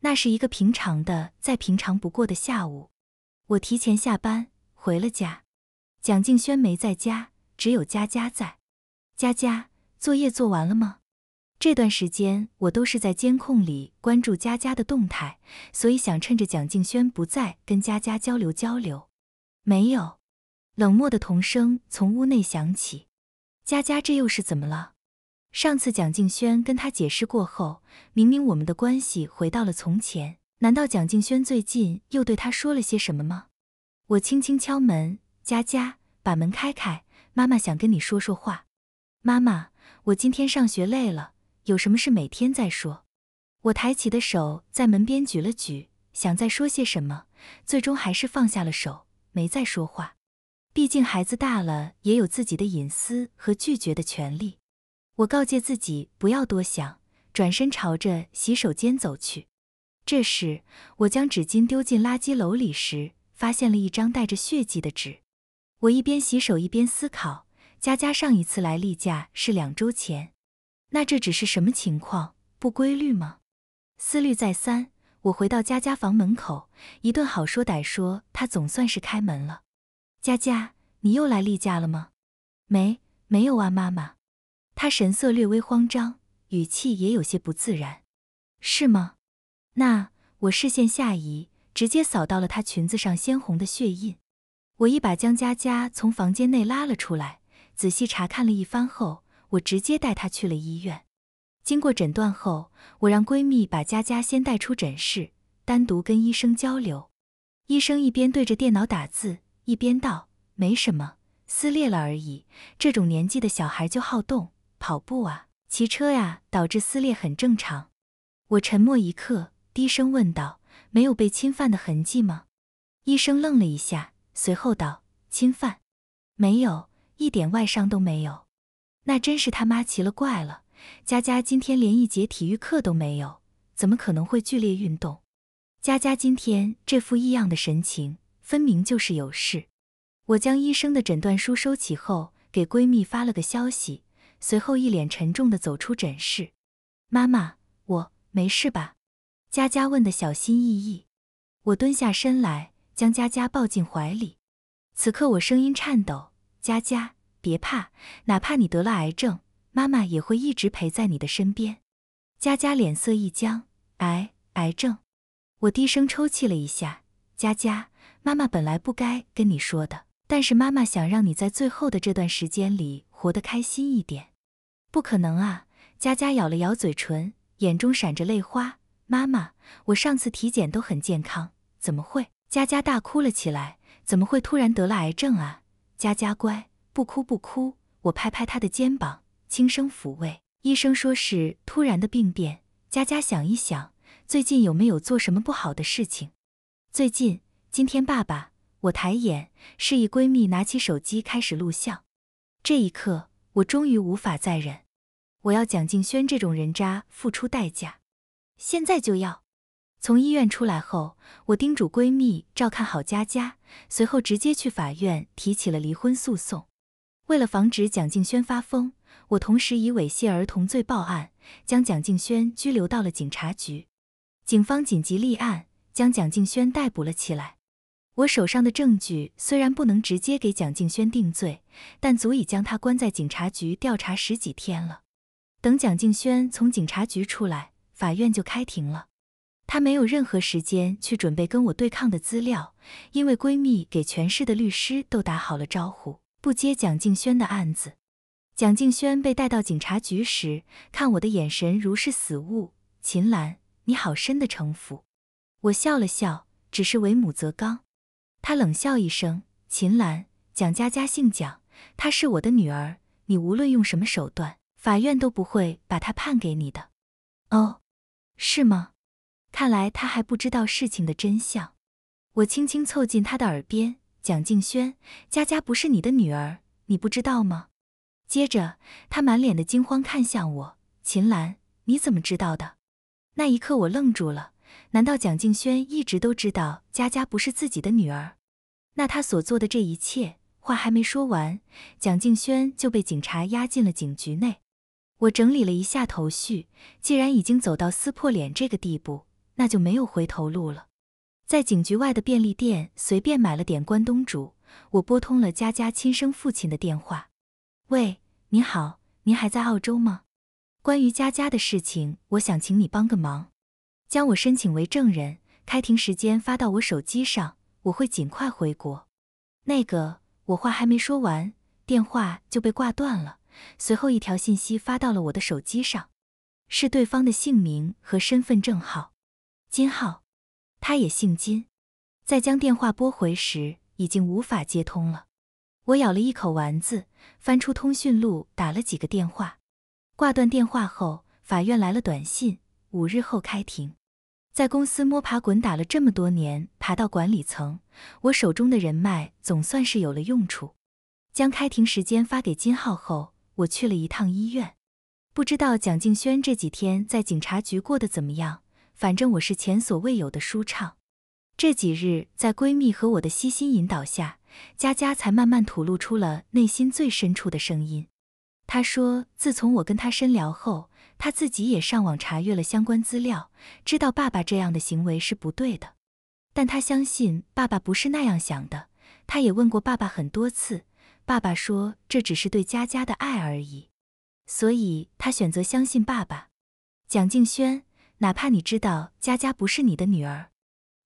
Speaker 1: 那是一个平常的、再平常不过的下午，我提前下班回了家。蒋静轩没在家，只有佳佳在。佳佳，作业做完了吗？这段时间我都是在监控里关注佳佳的动态，所以想趁着蒋静轩不在，跟佳佳交流交流。没有。冷漠的童声从屋内响起。佳佳，这又是怎么了？上次蒋静轩跟他解释过后，明明我们的关系回到了从前，难道蒋静轩最近又对他说了些什么吗？我轻轻敲门，佳佳，把门开开，妈妈想跟你说说话。妈妈，我今天上学累了，有什么事每天再说。我抬起的手在门边举了举，想再说些什么，最终还是放下了手，没再说话。毕竟孩子大了，也有自己的隐私和拒绝的权利。我告诫自己不要多想，转身朝着洗手间走去。这时，我将纸巾丢进垃圾篓里时，发现了一张带着血迹的纸。我一边洗手一边思考：佳佳上一次来例假是两周前，那这纸是什么情况？不规律吗？思虑再三，我回到佳佳房门口，一顿好说歹说，她总算是开门了。佳佳，你又来例假了吗？没，没有啊，妈妈。他神色略微慌张，语气也有些不自然，是吗？那我视线下移，直接扫到了她裙子上鲜红的血印。我一把将佳佳从房间内拉了出来，仔细查看了一番后，我直接带她去了医院。经过诊断后，我让闺蜜把佳佳先带出诊室，单独跟医生交流。医生一边对着电脑打字，一边道：“没什么，撕裂了而已。这种年纪的小孩就好动。”跑步啊，骑车呀，导致撕裂很正常。我沉默一刻，低声问道：“没有被侵犯的痕迹吗？”医生愣了一下，随后道：“侵犯？没有，一点外伤都没有。那真是他妈奇了怪了！佳佳今天连一节体育课都没有，怎么可能会剧烈运动？佳佳今天这副异样的神情，分明就是有事。”我将医生的诊断书收起后，给闺蜜发了个消息。随后，一脸沉重地走出诊室。妈妈，我没事吧？佳佳问得小心翼翼。我蹲下身来，将佳佳抱进怀里。此刻我声音颤抖。佳佳，别怕，哪怕你得了癌症，妈妈也会一直陪在你的身边。佳佳脸色一僵，癌，癌症？我低声抽泣了一下。佳佳，妈妈本来不该跟你说的。但是妈妈想让你在最后的这段时间里活得开心一点，不可能啊！佳佳咬了咬嘴唇，眼中闪着泪花。妈妈，我上次体检都很健康，怎么会？佳佳大哭了起来，怎么会突然得了癌症啊？佳佳乖，不哭不哭，我拍拍她的肩膀，轻声抚慰。医生说是突然的病变。佳佳想一想，最近有没有做什么不好的事情？最近，今天爸爸。我抬眼示意闺蜜拿起手机开始录像，这一刻我终于无法再忍，我要蒋静轩这种人渣付出代价，现在就要。从医院出来后，我叮嘱闺蜜照看好佳佳，随后直接去法院提起了离婚诉讼。为了防止蒋静轩发疯，我同时以猥亵儿童罪报案，将蒋静轩拘留到了警察局。警方紧急立案，将蒋静轩逮捕了起来。我手上的证据虽然不能直接给蒋静轩定罪，但足以将他关在警察局调查十几天了。等蒋静轩从警察局出来，法院就开庭了。他没有任何时间去准备跟我对抗的资料，因为闺蜜给全市的律师都打好了招呼，不接蒋静轩的案子。蒋静轩被带到警察局时，看我的眼神如是死物。秦岚，你好深的城府。我笑了笑，只是为母则刚。他冷笑一声：“秦岚，蒋佳佳姓蒋，她是我的女儿。你无论用什么手段，法院都不会把她判给你的。”哦，是吗？看来他还不知道事情的真相。我轻轻凑近他的耳边：“蒋静轩，佳佳不是你的女儿，你不知道吗？”接着，他满脸的惊慌看向我：“秦岚，你怎么知道的？”那一刻，我愣住了。难道蒋静轩一直都知道佳佳不是自己的女儿？那他所做的这一切，话还没说完，蒋静轩就被警察押进了警局内。我整理了一下头绪，既然已经走到撕破脸这个地步，那就没有回头路了。在警局外的便利店随便买了点关东煮，我拨通了佳佳亲生父亲的电话。喂，您好，您还在澳洲吗？关于佳佳的事情，我想请你帮个忙，将我申请为证人，开庭时间发到我手机上。我会尽快回国。那个，我话还没说完，电话就被挂断了。随后一条信息发到了我的手机上，是对方的姓名和身份证号。金浩，他也姓金。在将电话拨回时，已经无法接通了。我咬了一口丸子，翻出通讯录，打了几个电话。挂断电话后，法院来了短信，五日后开庭。在公司摸爬滚打了这么多年，爬到管理层，我手中的人脉总算是有了用处。将开庭时间发给金浩后，我去了一趟医院。不知道蒋静轩这几天在警察局过得怎么样？反正我是前所未有的舒畅。这几日在闺蜜和我的悉心引导下，佳佳才慢慢吐露出了内心最深处的声音。她说，自从我跟她深聊后。他自己也上网查阅了相关资料，知道爸爸这样的行为是不对的，但他相信爸爸不是那样想的。他也问过爸爸很多次，爸爸说这只是对佳佳的爱而已，所以他选择相信爸爸。蒋静轩，哪怕你知道佳佳不是你的女儿，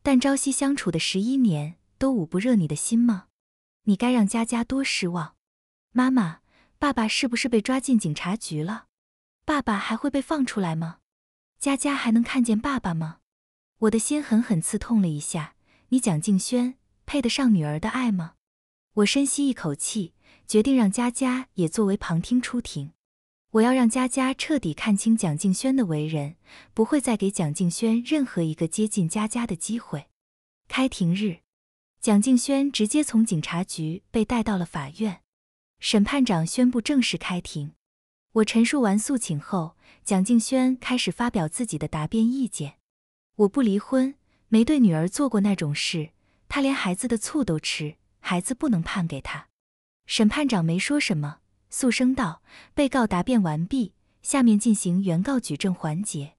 Speaker 1: 但朝夕相处的十一年都捂不热你的心吗？你该让佳佳多失望。妈妈，爸爸是不是被抓进警察局了？爸爸还会被放出来吗？佳佳还能看见爸爸吗？我的心狠狠刺痛了一下。你蒋静轩配得上女儿的爱吗？我深吸一口气，决定让佳佳也作为旁听出庭。我要让佳佳彻底看清蒋静轩的为人，不会再给蒋静轩任何一个接近佳佳的机会。开庭日，蒋静轩直接从警察局被带到了法院。审判长宣布正式开庭。我陈述完诉请后，蒋静轩开始发表自己的答辩意见。我不离婚，没对女儿做过那种事。她连孩子的醋都吃，孩子不能判给她。审判长没说什么。诉声道：“被告答辩完毕，下面进行原告举证环节。”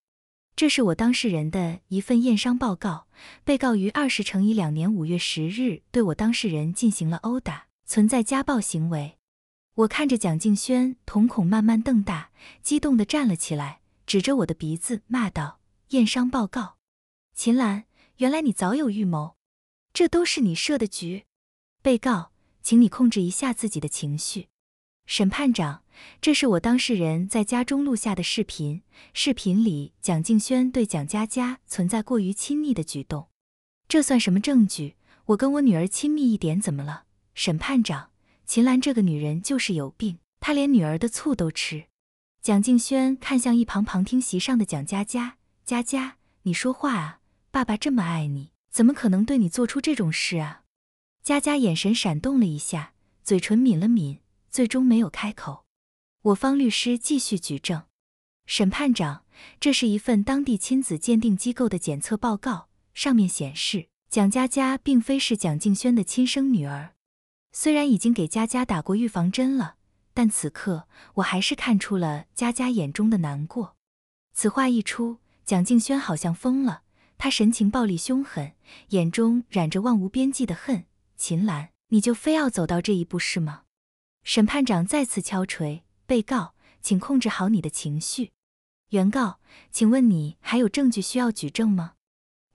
Speaker 1: 这是我当事人的一份验伤报告。被告于二十乘以两年五月十日对我当事人进行了殴打，存在家暴行为。我看着蒋静轩，瞳孔慢慢瞪大，激动的站了起来，指着我的鼻子骂道：“验伤报告，秦岚，原来你早有预谋，这都是你设的局。”被告，请你控制一下自己的情绪。审判长，这是我当事人在家中录下的视频，视频里蒋静轩对蒋佳佳存在过于亲密的举动，这算什么证据？我跟我女儿亲密一点怎么了？审判长。秦岚这个女人就是有病，她连女儿的醋都吃。蒋敬轩看向一旁旁听席上的蒋佳佳，佳佳，你说话啊！爸爸这么爱你，怎么可能对你做出这种事啊？佳佳眼神闪动了一下，嘴唇抿了抿，最终没有开口。我方律师继续举证，审判长，这是一份当地亲子鉴定机构的检测报告，上面显示蒋佳佳并非是蒋敬轩的亲生女儿。虽然已经给佳佳打过预防针了，但此刻我还是看出了佳佳眼中的难过。此话一出，蒋静轩好像疯了，他神情暴戾凶狠，眼中染着万无边际的恨。秦岚，你就非要走到这一步是吗？审判长再次敲锤，被告，请控制好你的情绪。原告，请问你还有证据需要举证吗？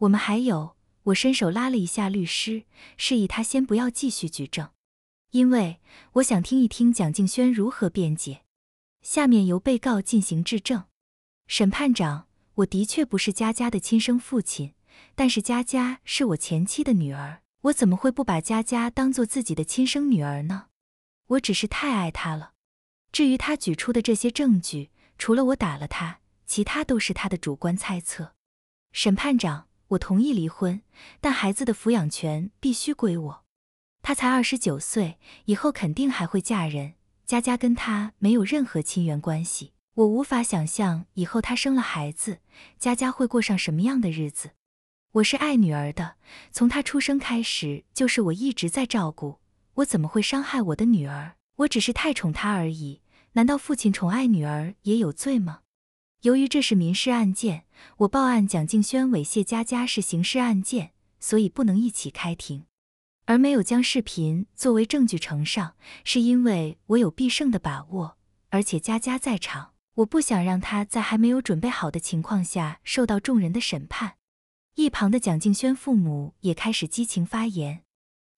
Speaker 1: 我们还有。我伸手拉了一下律师，示意他先不要继续举证。因为我想听一听蒋静轩如何辩解。下面由被告进行质证。审判长，我的确不是佳佳的亲生父亲，但是佳佳是我前妻的女儿，我怎么会不把佳佳当做自己的亲生女儿呢？我只是太爱她了。至于他举出的这些证据，除了我打了他，其他都是他的主观猜测。审判长，我同意离婚，但孩子的抚养权必须归我。她才二十九岁，以后肯定还会嫁人。佳佳跟她没有任何亲缘关系，我无法想象以后她生了孩子，佳佳会过上什么样的日子。我是爱女儿的，从她出生开始就是我一直在照顾，我怎么会伤害我的女儿？我只是太宠她而已。难道父亲宠爱女儿也有罪吗？由于这是民事案件，我报案蒋静轩猥亵佳佳是刑事案件，所以不能一起开庭。而没有将视频作为证据呈上，是因为我有必胜的把握，而且佳佳在场，我不想让她在还没有准备好的情况下受到众人的审判。一旁的蒋静轩父母也开始激情发言：“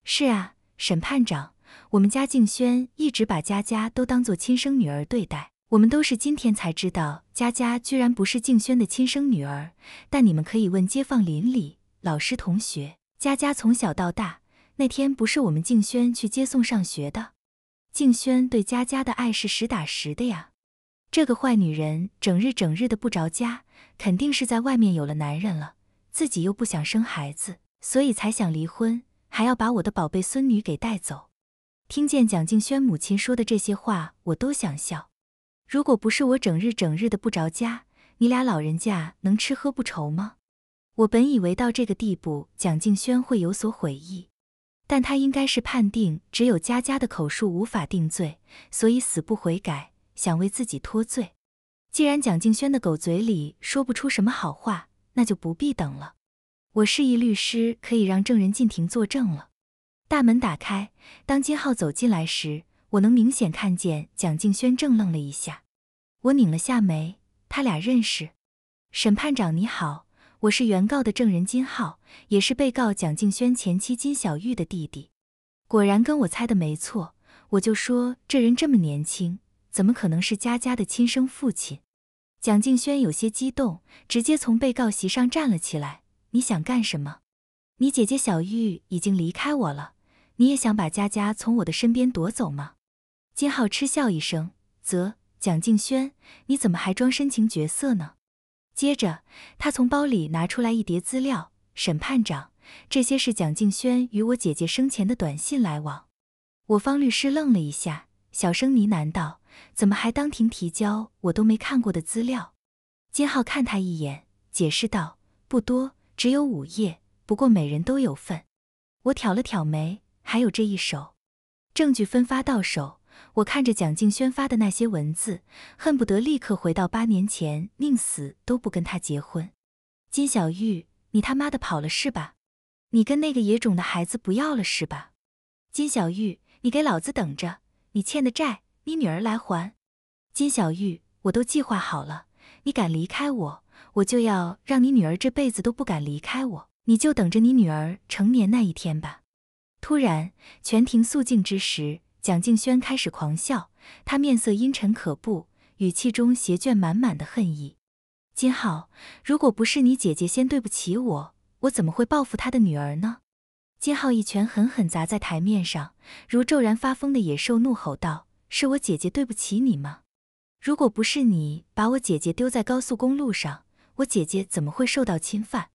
Speaker 1: 是啊，审判长，我们家静轩一直把佳佳都当做亲生女儿对待，我们都是今天才知道佳佳居然不是静轩的亲生女儿。但你们可以问街坊邻里、老师同学，佳佳从小到大……”那天不是我们静轩去接送上学的，静轩对佳佳的爱是实打实的呀。这个坏女人整日整日的不着家，肯定是在外面有了男人了，自己又不想生孩子，所以才想离婚，还要把我的宝贝孙女给带走。听见蒋静轩母亲说的这些话，我都想笑。如果不是我整日整日的不着家，你俩老人家能吃喝不愁吗？我本以为到这个地步，蒋静轩会有所悔意。但他应该是判定只有佳佳的口述无法定罪，所以死不悔改，想为自己脱罪。既然蒋静轩的狗嘴里说不出什么好话，那就不必等了。我示意律师可以让证人进庭作证了。大门打开，当金浩走进来时，我能明显看见蒋静轩怔愣了一下。我拧了下眉，他俩认识？审判长你好。我是原告的证人金浩，也是被告蒋静轩前妻金小玉的弟弟。果然跟我猜的没错，我就说这人这么年轻，怎么可能是佳佳的亲生父亲？蒋静轩有些激动，直接从被告席上站了起来：“你想干什么？你姐姐小玉已经离开我了，你也想把佳佳从我的身边夺走吗？”金浩嗤笑一声：“啧，蒋静轩，你怎么还装深情角色呢？”接着，他从包里拿出来一叠资料。审判长，这些是蒋静轩与我姐姐生前的短信来往。我方律师愣了一下，小声呢喃道：“怎么还当庭提交我都没看过的资料？”金浩看他一眼，解释道：“不多，只有五页，不过每人都有份。”我挑了挑眉，还有这一手证据分发到手。我看着蒋静轩发的那些文字，恨不得立刻回到八年前，宁死都不跟他结婚。金小玉，你他妈的跑了是吧？你跟那个野种的孩子不要了是吧？金小玉，你给老子等着！你欠的债，你女儿来还。金小玉，我都计划好了，你敢离开我，我就要让你女儿这辈子都不敢离开我。你就等着你女儿成年那一天吧。突然，全庭肃静之时。蒋静轩开始狂笑，他面色阴沉可怖，语气中携卷满满的恨意。金浩，如果不是你姐姐先对不起我，我怎么会报复她的女儿呢？金浩一拳狠狠砸在台面上，如骤然发疯的野兽怒吼道：“是我姐姐对不起你吗？如果不是你把我姐姐丢在高速公路上，我姐姐怎么会受到侵犯？”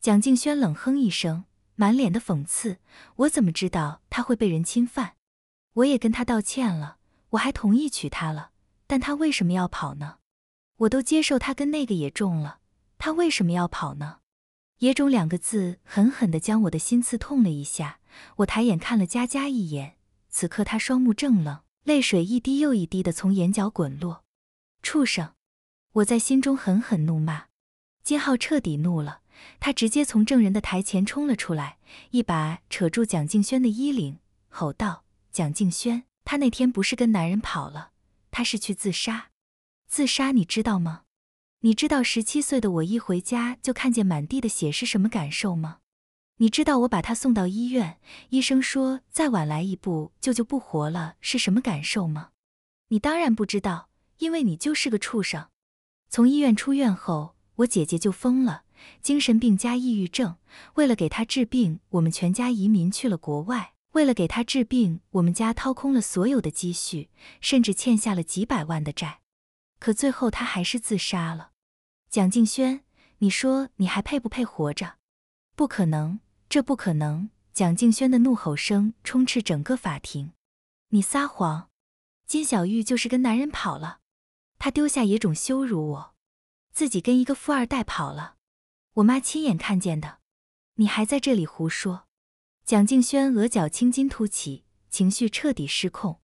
Speaker 1: 蒋静轩冷哼一声，满脸的讽刺：“我怎么知道她会被人侵犯？”我也跟他道歉了，我还同意娶她了，但他为什么要跑呢？我都接受他跟那个野种了，他为什么要跑呢？“野种”两个字狠狠地将我的心刺痛了一下。我抬眼看了佳佳一眼，此刻她双目正冷，泪水一滴又一滴地从眼角滚落。畜生！我在心中狠狠怒骂。金浩彻底怒了，他直接从证人的台前冲了出来，一把扯住蒋静轩的衣领，吼道。蒋静轩，他那天不是跟男人跑了，他是去自杀。自杀，你知道吗？你知道十七岁的我一回家就看见满地的血是什么感受吗？你知道我把他送到医院，医生说再晚来一步舅舅不活了是什么感受吗？你当然不知道，因为你就是个畜生。从医院出院后，我姐姐就疯了，精神病加抑郁症。为了给他治病，我们全家移民去了国外。为了给他治病，我们家掏空了所有的积蓄，甚至欠下了几百万的债。可最后他还是自杀了。蒋静轩，你说你还配不配活着？不可能，这不可能！蒋静轩的怒吼声充斥整个法庭。你撒谎！金小玉就是跟男人跑了，他丢下野种羞辱我，自己跟一个富二代跑了。我妈亲眼看见的，你还在这里胡说！蒋静轩额角青筋凸起，情绪彻底失控。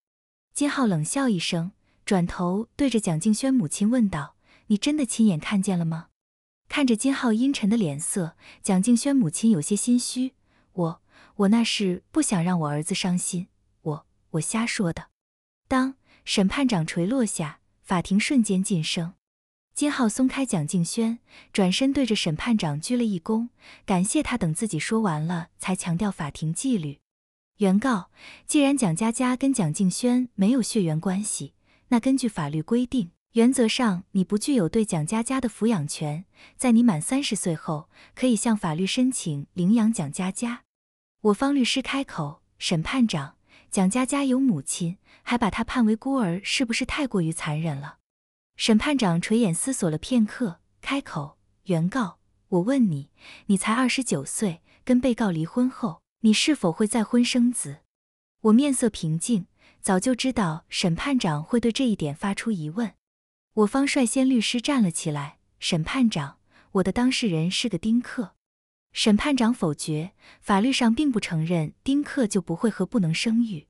Speaker 1: 金浩冷笑一声，转头对着蒋静轩母亲问道：“你真的亲眼看见了吗？”看着金浩阴沉的脸色，蒋静轩母亲有些心虚：“我……我那是不想让我儿子伤心，我……我瞎说的。”当审判长锤落下，法庭瞬间静声。金浩松开蒋静轩，转身对着审判长鞠了一躬，感谢他等自己说完了，才强调法庭纪律。原告，既然蒋佳佳跟蒋静轩没有血缘关系，那根据法律规定，原则上你不具有对蒋佳佳的抚养权，在你满三十岁后，可以向法律申请领养蒋佳佳。我方律师开口：“审判长，蒋佳佳有母亲，还把她判为孤儿，是不是太过于残忍了？”审判长垂眼思索了片刻，开口：“原告，我问你，你才二十九岁，跟被告离婚后，你是否会再婚生子？”我面色平静，早就知道审判长会对这一点发出疑问。我方率先律师站了起来：“审判长，我的当事人是个丁克。”审判长否决，法律上并不承认丁克就不会和不能生育。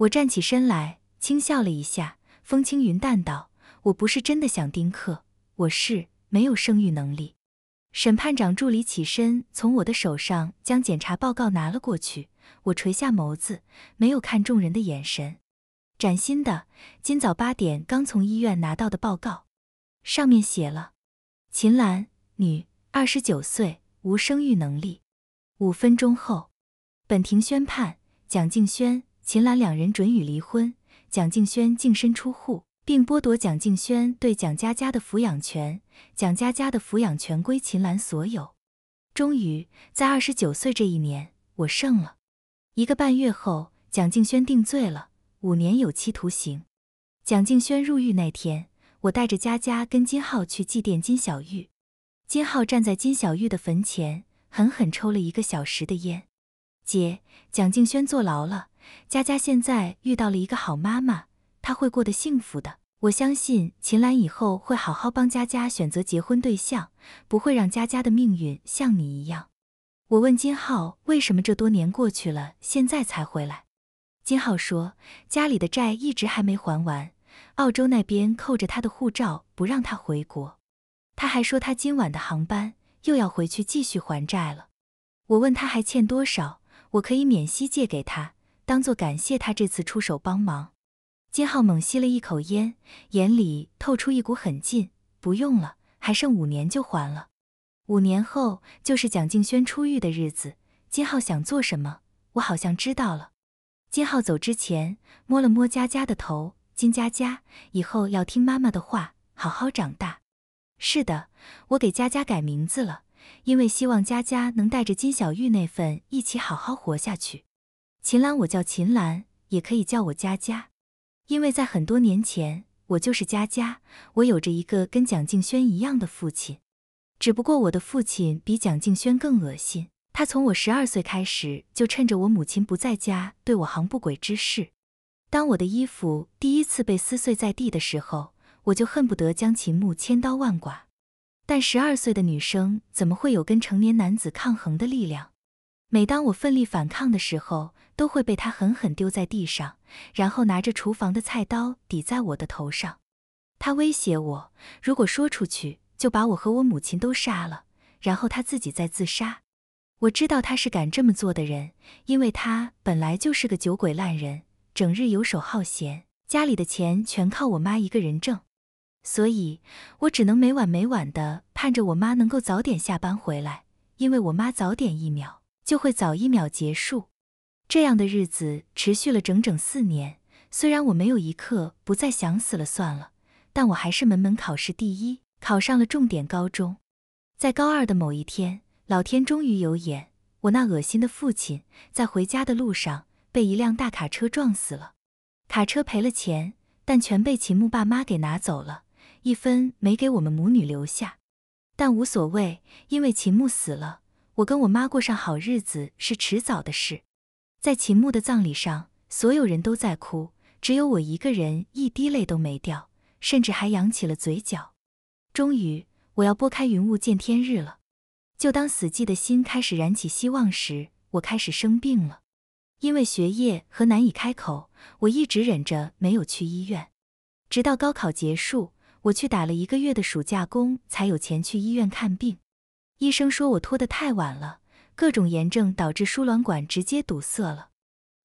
Speaker 1: 我站起身来，轻笑了一下，风轻云淡道。我不是真的想丁克，我是没有生育能力。审判长助理起身，从我的手上将检查报告拿了过去。我垂下眸子，没有看众人的眼神。崭新的，今早八点刚从医院拿到的报告，上面写了：秦岚，女，二十九岁，无生育能力。五分钟后，本庭宣判：蒋静轩、秦岚两人准予离婚，蒋静轩净身出户。并剥夺蒋静轩对蒋佳佳的抚养权，蒋佳佳的抚养权归秦岚所有。终于，在二十九岁这一年，我胜了。一个半月后，蒋静轩定罪了，五年有期徒刑。蒋静轩入狱那天，我带着佳佳跟金浩去祭奠金小玉。金浩站在金小玉的坟前，狠狠抽了一个小时的烟。姐，蒋静轩坐牢了，佳佳现在遇到了一个好妈妈。他会过得幸福的，我相信秦岚以后会好好帮佳佳选择结婚对象，不会让佳佳的命运像你一样。我问金浩为什么这多年过去了，现在才回来。金浩说家里的债一直还没还完，澳洲那边扣着他的护照不让他回国。他还说他今晚的航班又要回去继续还债了。我问他还欠多少，我可以免息借给他，当做感谢他这次出手帮忙。金浩猛吸了一口烟，眼里透出一股狠劲。不用了，还剩五年就还了。五年后就是蒋静轩出狱的日子。金浩想做什么？我好像知道了。金浩走之前摸了摸佳佳的头。金佳佳，以后要听妈妈的话，好好长大。是的，我给佳佳改名字了，因为希望佳佳能带着金小玉那份一起好好活下去。秦岚，我叫秦岚，也可以叫我佳佳。因为在很多年前，我就是佳佳，我有着一个跟蒋静轩一样的父亲，只不过我的父亲比蒋静轩更恶心。他从我十二岁开始，就趁着我母亲不在家，对我行不轨之事。当我的衣服第一次被撕碎在地的时候，我就恨不得将秦牧千刀万剐。但十二岁的女生怎么会有跟成年男子抗衡的力量？每当我奋力反抗的时候，都会被他狠狠丢在地上，然后拿着厨房的菜刀抵在我的头上。他威胁我，如果说出去，就把我和我母亲都杀了，然后他自己再自杀。我知道他是敢这么做的人，因为他本来就是个酒鬼烂人，整日游手好闲，家里的钱全靠我妈一个人挣，所以我只能每晚每晚的盼着我妈能够早点下班回来，因为我妈早点一秒。就会早一秒结束，这样的日子持续了整整四年。虽然我没有一刻不再想死了算了，但我还是门门考试第一，考上了重点高中。在高二的某一天，老天终于有眼，我那恶心的父亲在回家的路上被一辆大卡车撞死了。卡车赔了钱，但全被秦牧爸妈给拿走了，一分没给我们母女留下。但无所谓，因为秦牧死了。我跟我妈过上好日子是迟早的事。在秦牧的葬礼上，所有人都在哭，只有我一个人一滴泪都没掉，甚至还扬起了嘴角。终于，我要拨开云雾见天日了。就当死寂的心开始燃起希望时，我开始生病了。因为学业和难以开口，我一直忍着没有去医院。直到高考结束，我去打了一个月的暑假工，才有钱去医院看病。医生说我拖得太晚了，各种炎症导致输卵管直接堵塞了。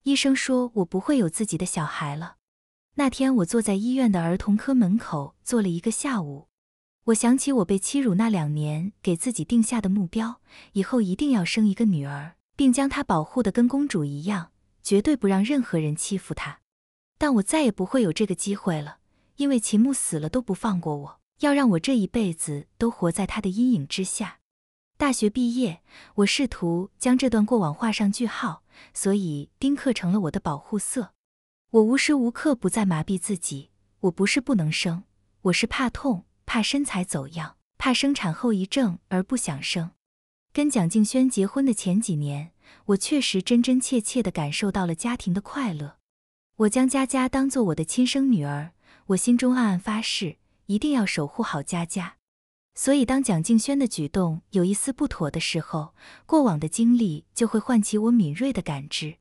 Speaker 1: 医生说我不会有自己的小孩了。那天我坐在医院的儿童科门口坐了一个下午，我想起我被欺辱那两年给自己定下的目标，以后一定要生一个女儿，并将她保护的跟公主一样，绝对不让任何人欺负她。但我再也不会有这个机会了，因为秦牧死了都不放过我，要让我这一辈子都活在他的阴影之下。大学毕业，我试图将这段过往画上句号，所以丁克成了我的保护色。我无时无刻不在麻痹自己，我不是不能生，我是怕痛、怕身材走样、怕生产后遗症，而不想生。跟蒋静轩结婚的前几年，我确实真真切切地感受到了家庭的快乐。我将佳佳当做我的亲生女儿，我心中暗暗发誓，一定要守护好佳佳。所以，当蒋静轩的举动有一丝不妥的时候，过往的经历就会唤起我敏锐的感知。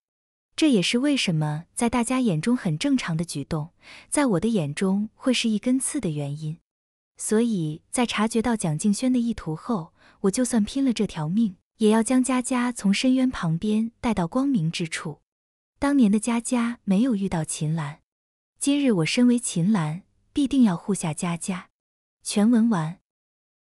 Speaker 1: 这也是为什么在大家眼中很正常的举动，在我的眼中会是一根刺的原因。所以在察觉到蒋静轩的意图后，我就算拼了这条命，也要将佳佳从深渊旁边带到光明之处。当年的佳佳没有遇到秦岚，今日我身为秦岚，必定要护下佳佳。全文完。